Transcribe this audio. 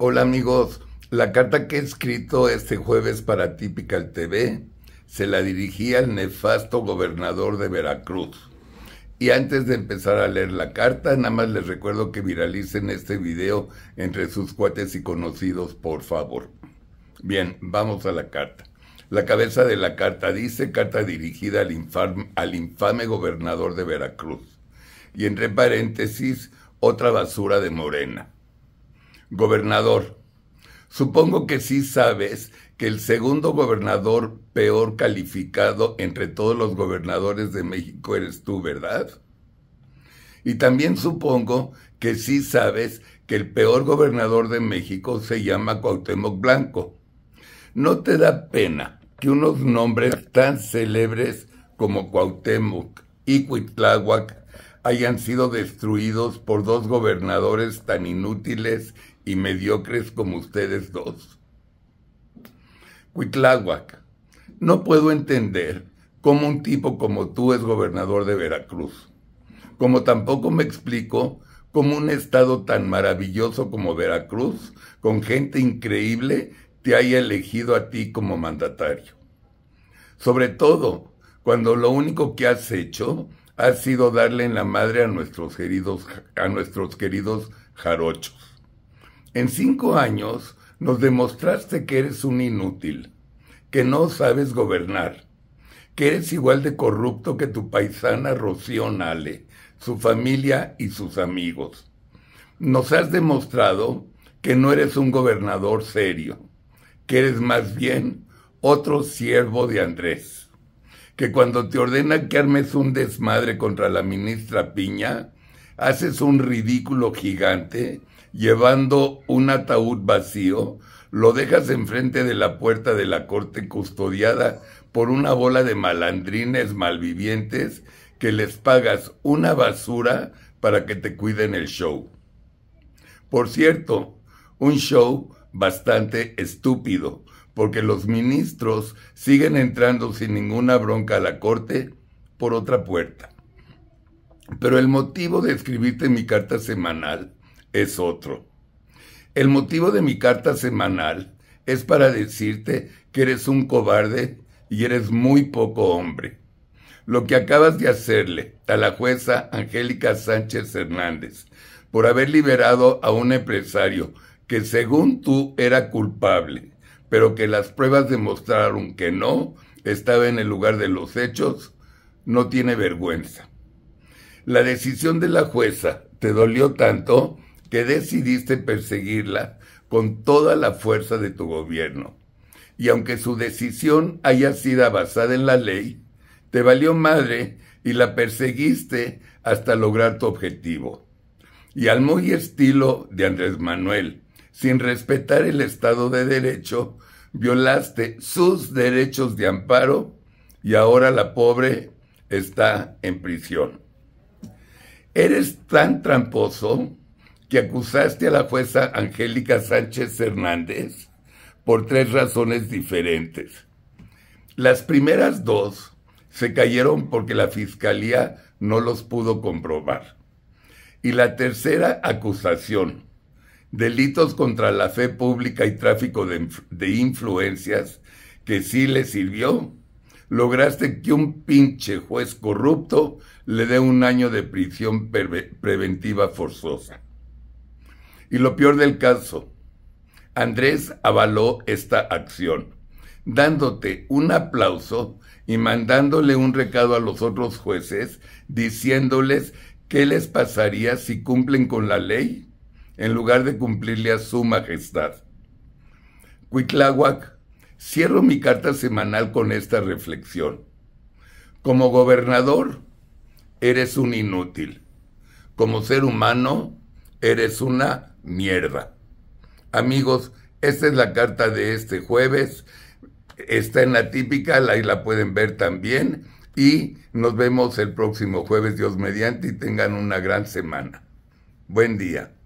Hola amigos, la carta que he escrito este jueves para Típical TV se la dirigí al nefasto gobernador de Veracruz. Y antes de empezar a leer la carta, nada más les recuerdo que viralicen este video entre sus cuates y conocidos, por favor. Bien, vamos a la carta. La cabeza de la carta dice carta dirigida al infame, al infame gobernador de Veracruz. Y entre paréntesis, otra basura de Morena. Gobernador. Supongo que sí sabes que el segundo gobernador peor calificado entre todos los gobernadores de México eres tú, ¿verdad? Y también supongo que sí sabes que el peor gobernador de México se llama Cuauhtémoc Blanco. ¿No te da pena que unos nombres tan célebres como Cuauhtémoc y Cuitláhuac hayan sido destruidos por dos gobernadores tan inútiles y mediocres como ustedes dos. Cuitláhuac, no puedo entender cómo un tipo como tú es gobernador de Veracruz, como tampoco me explico cómo un estado tan maravilloso como Veracruz, con gente increíble, te haya elegido a ti como mandatario. Sobre todo cuando lo único que has hecho ha sido darle en la madre a nuestros queridos, a nuestros queridos jarochos. En cinco años nos demostraste que eres un inútil, que no sabes gobernar, que eres igual de corrupto que tu paisana Rocío Nale, su familia y sus amigos. Nos has demostrado que no eres un gobernador serio, que eres más bien otro siervo de Andrés, que cuando te ordena que armes un desmadre contra la ministra Piña, haces un ridículo gigante llevando un ataúd vacío, lo dejas enfrente de la puerta de la corte custodiada por una bola de malandrines malvivientes que les pagas una basura para que te cuiden el show. Por cierto, un show bastante estúpido, porque los ministros siguen entrando sin ninguna bronca a la corte por otra puerta. Pero el motivo de escribirte mi carta semanal es otro. El motivo de mi carta semanal es para decirte que eres un cobarde y eres muy poco hombre. Lo que acabas de hacerle a la jueza Angélica Sánchez Hernández por haber liberado a un empresario que según tú era culpable, pero que las pruebas demostraron que no, estaba en el lugar de los hechos, no tiene vergüenza. La decisión de la jueza te dolió tanto que decidiste perseguirla con toda la fuerza de tu gobierno. Y aunque su decisión haya sido basada en la ley, te valió madre y la perseguiste hasta lograr tu objetivo. Y al muy estilo de Andrés Manuel, sin respetar el Estado de Derecho, violaste sus derechos de amparo y ahora la pobre está en prisión. Eres tan tramposo que acusaste a la jueza Angélica Sánchez Hernández por tres razones diferentes. Las primeras dos se cayeron porque la fiscalía no los pudo comprobar. Y la tercera acusación, delitos contra la fe pública y tráfico de, influencias, que sí le sirvió, lograste que un pinche juez corrupto le dé un año de prisión preventiva forzosa. Y lo peor del caso, Andrés avaló esta acción, dándote un aplauso y mandándole un recado a los otros jueces diciéndoles qué les pasaría si cumplen con la ley en lugar de cumplirle a su majestad. Cuitláhuac, cierro mi carta semanal con esta reflexión. Como gobernador, eres un inútil. Como ser humano, eres una mierda. Amigos, esta es la carta de este jueves. Está en la típica, ahí la pueden ver también. Y nos vemos el próximo jueves, Dios mediante, y tengan una gran semana. Buen día.